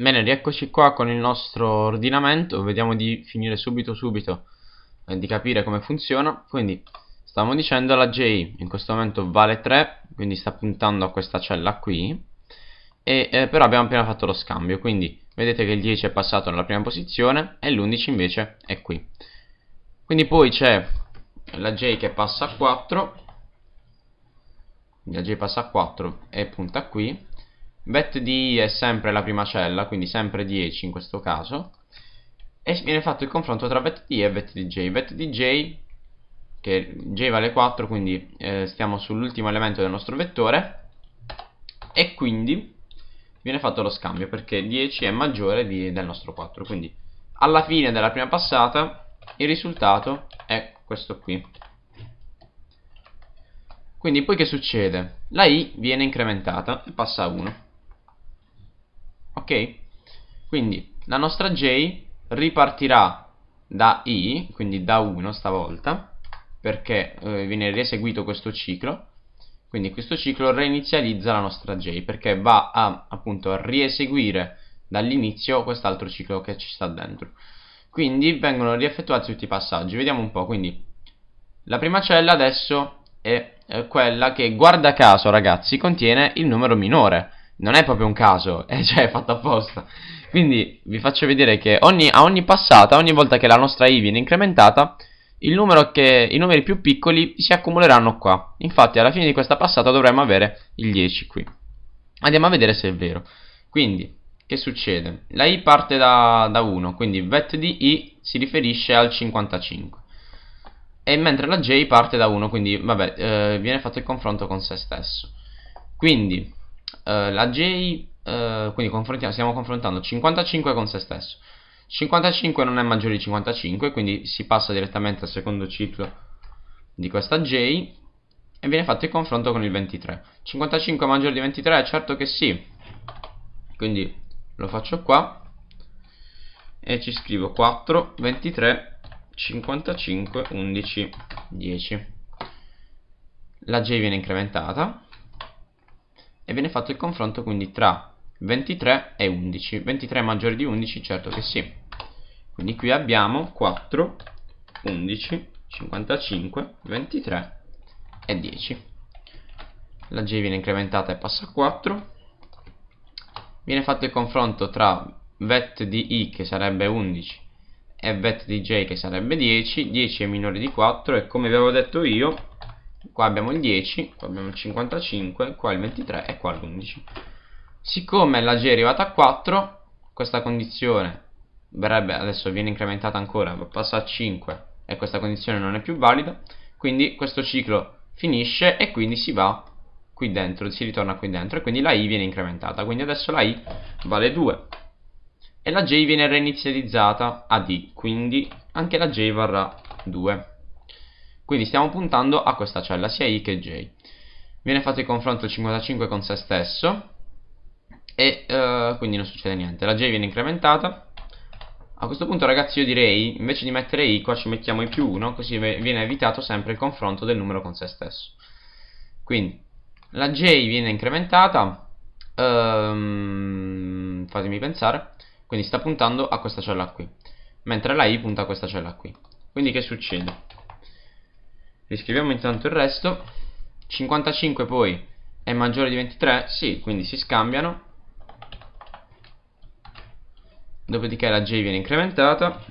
Bene, rieccoci qua con il nostro ordinamento, vediamo di finire subito subito eh, di capire come funziona. Quindi stavamo dicendo la J in questo momento vale 3, quindi sta puntando a questa cella qui. E, eh, però abbiamo appena fatto lo scambio, quindi vedete che il 10 è passato nella prima posizione e l'11 invece è qui. Quindi poi c'è la J che passa a 4, la J passa a 4 e punta qui bet di è sempre la prima cella, quindi sempre 10 in questo caso, e viene fatto il confronto tra bet di e bet di j. Bet di j, che j vale 4, quindi eh, stiamo sull'ultimo elemento del nostro vettore, e quindi viene fatto lo scambio, perché 10 è maggiore di, del nostro 4, quindi alla fine della prima passata il risultato è questo qui. Quindi poi che succede? La i viene incrementata e passa a 1 ok? Quindi la nostra J ripartirà da I, quindi da 1 stavolta, perché eh, viene rieseguito questo ciclo, quindi questo ciclo reinizializza la nostra J, perché va a, appunto, a rieseguire dall'inizio quest'altro ciclo che ci sta dentro. Quindi vengono rieffettuati tutti i passaggi, vediamo un po', quindi la prima cella adesso è eh, quella che, guarda caso ragazzi, contiene il numero minore, non è proprio un caso, eh, cioè è fatto apposta. Quindi vi faccio vedere che ogni, a ogni passata, ogni volta che la nostra i viene incrementata, che, i numeri più piccoli si accumuleranno qua. Infatti alla fine di questa passata dovremmo avere il 10 qui. Andiamo a vedere se è vero. Quindi, che succede? La i parte da, da 1, quindi vet di i si riferisce al 55. E mentre la j parte da 1, quindi vabbè, eh, viene fatto il confronto con se stesso. Quindi, eh, la J, eh, quindi stiamo confrontando 55 con se stesso. 55 non è maggiore di 55, quindi si passa direttamente al secondo ciclo di questa J e viene fatto il confronto con il 23. 55 è maggiore di 23? Certo che sì. Quindi lo faccio qua e ci scrivo 4, 23, 55, 11, 10. La J viene incrementata e viene fatto il confronto quindi tra 23 e 11. 23 maggiore di 11, certo che sì. Quindi qui abbiamo 4, 11, 55, 23 e 10. La G viene incrementata e passa a 4. Viene fatto il confronto tra vet di I che sarebbe 11 e vet di J che sarebbe 10. 10 è minore di 4 e come vi avevo detto io qua abbiamo il 10, qua abbiamo il 55, qua il 23 e qua l'11. Siccome la G è arrivata a 4, questa condizione verrebbe, adesso viene incrementata ancora, passa a 5 e questa condizione non è più valida, quindi questo ciclo finisce e quindi si va qui dentro, si ritorna qui dentro e quindi la I viene incrementata, quindi adesso la I vale 2 e la J viene reinizializzata a D, quindi anche la J varrà 2. Quindi stiamo puntando a questa cella sia i che j. Viene fatto il confronto 55 con se stesso e eh, quindi non succede niente. La j viene incrementata. A questo punto ragazzi io direi invece di mettere i qua ci mettiamo i più 1 così viene evitato sempre il confronto del numero con se stesso. Quindi la j viene incrementata. Um, fatemi pensare. Quindi sta puntando a questa cella qui. Mentre la i punta a questa cella qui. Quindi che succede? riscriviamo intanto il resto 55 poi è maggiore di 23 sì quindi si scambiano dopodiché la j viene incrementata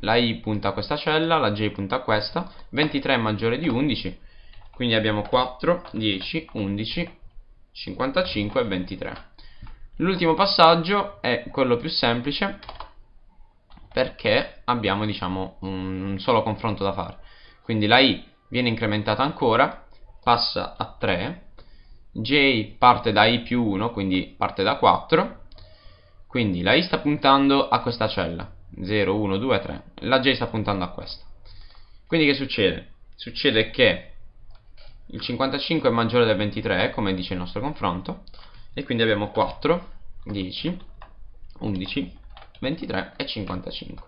la i punta a questa cella la j punta a questa 23 è maggiore di 11 quindi abbiamo 4 10 11 55 e 23 l'ultimo passaggio è quello più semplice perché abbiamo diciamo un solo confronto da fare quindi la i viene incrementata ancora, passa a 3, j parte da i più 1, quindi parte da 4, quindi la i sta puntando a questa cella, 0, 1, 2, 3, la j sta puntando a questa. Quindi che succede? Succede che il 55 è maggiore del 23, come dice il nostro confronto, e quindi abbiamo 4, 10, 11, 23 e 55.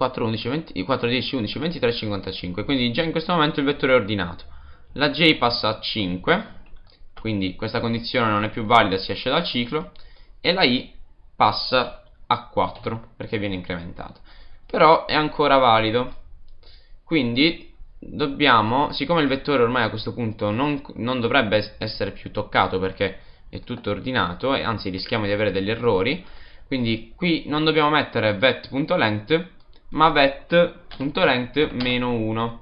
4, 11, 20, 4, 10, 11, 23, 55 quindi già in questo momento il vettore è ordinato la J passa a 5 quindi questa condizione non è più valida si esce dal ciclo e la I passa a 4 perché viene incrementata però è ancora valido quindi dobbiamo siccome il vettore ormai a questo punto non, non dovrebbe essere più toccato perché è tutto ordinato e anzi rischiamo di avere degli errori quindi qui non dobbiamo mettere vet.length mavet.length-1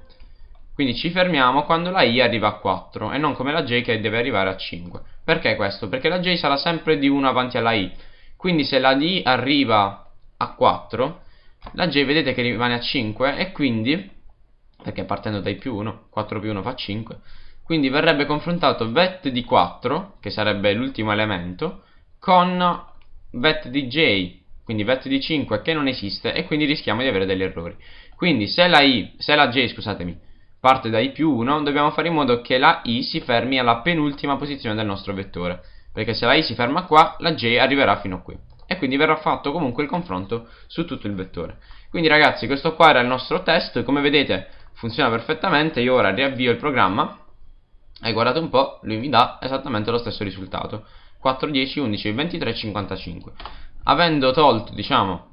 quindi ci fermiamo quando la i arriva a 4 e non come la j che deve arrivare a 5 perché questo? perché la j sarà sempre di 1 avanti alla i quindi se la i arriva a 4 la j vedete che rimane a 5 e quindi perché partendo dai più 1 4 più 1 fa 5 quindi verrebbe confrontato vet di 4 che sarebbe l'ultimo elemento con vet di j quindi vet di 5 che non esiste e quindi rischiamo di avere degli errori. Quindi se la, I, se la J scusatemi, parte da I più 1 dobbiamo fare in modo che la I si fermi alla penultima posizione del nostro vettore perché se la I si ferma qua la J arriverà fino a qui e quindi verrà fatto comunque il confronto su tutto il vettore. Quindi ragazzi questo qua era il nostro test, come vedete funziona perfettamente, io ora riavvio il programma e guardate un po', lui mi dà esattamente lo stesso risultato. 4, 10, 11, 23, 55 avendo tolto diciamo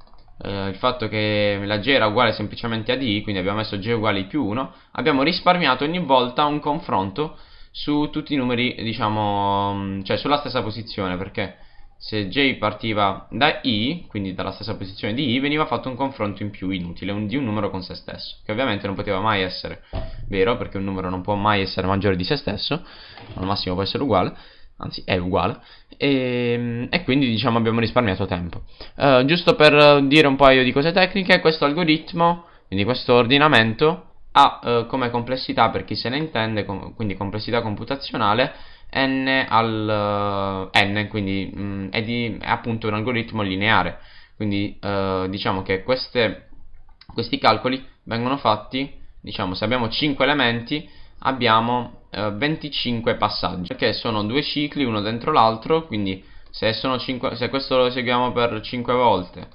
eh, il fatto che la G era uguale semplicemente a D quindi abbiamo messo G uguale più 1 abbiamo risparmiato ogni volta un confronto su tutti i numeri diciamo mm, cioè sulla stessa posizione perché se J partiva da I, quindi dalla stessa posizione di I, veniva fatto un confronto in più inutile, un, di un numero con se stesso, che ovviamente non poteva mai essere vero, perché un numero non può mai essere maggiore di se stesso, al massimo può essere uguale, anzi è uguale, e, ehm, e, quindi diciamo abbiamo risparmiato tempo. Uh, giusto per dire un paio di cose tecniche, questo algoritmo, quindi questo ordinamento, ha uh, come complessità, per chi se ne intende, com- quindi complessità computazionale, n al uh, n, quindi mh, mm, è, di, è, appunto un algoritmo lineare. Quindi diciamo che queste, questi calcoli vengono fatti, diciamo se abbiamo 5 elementi abbiamo 25 eh, passaggi perché sono due cicli uno dentro l'altro quindi se, 5, se, questo lo eseguiamo per 5 volte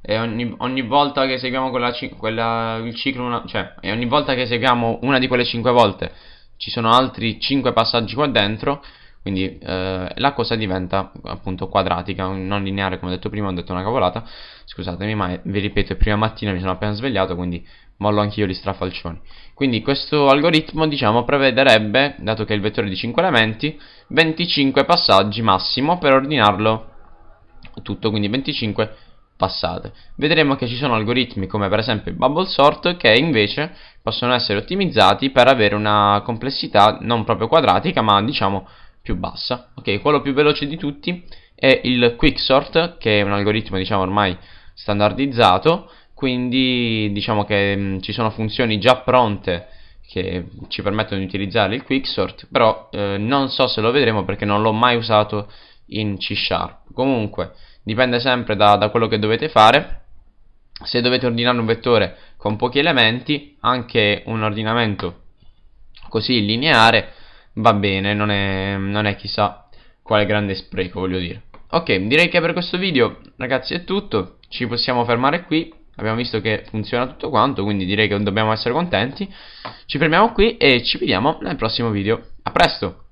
e ogni, ogni volta che eseguiamo quella, quella, il ciclo una, cioè e ogni volta che eseguiamo una di quelle 5 volte ci sono altri 5 passaggi qua dentro quindi eh, la cosa diventa appunto quadratica, non lineare come ho detto prima, ho detto una cavolata, scusatemi ma vi ripeto, è prima mattina mi sono appena svegliato quindi mollo anch'io gli strafalcioni. Quindi questo algoritmo, diciamo, prevederebbe, dato che è il vettore di 5 elementi, 25 passaggi massimo per ordinarlo tutto, quindi 25 passate. Vedremo che ci sono algoritmi come per esempio il bubble sort che invece possono essere ottimizzati per avere una complessità non proprio quadratica, ma diciamo più bassa. Ok, quello più veloce di tutti è il quick sort, che è un algoritmo, diciamo, ormai standardizzato quindi diciamo che mh, mm, ci sono funzioni già pronte che ci permettono di utilizzare il quicksort, però eh, non so se lo vedremo perché non l'ho mai usato in C Sharp. Comunque dipende sempre da, da quello che dovete fare. Se dovete ordinare un vettore con pochi elementi, anche un ordinamento così lineare va bene, non è, non è chissà quale grande spreco, voglio dire. Ok, direi che per questo video, ragazzi, è tutto. Ci possiamo fermare qui abbiamo visto che funziona tutto quanto, quindi direi che non dobbiamo essere contenti. Ci fermiamo qui e ci vediamo nel prossimo video. A presto!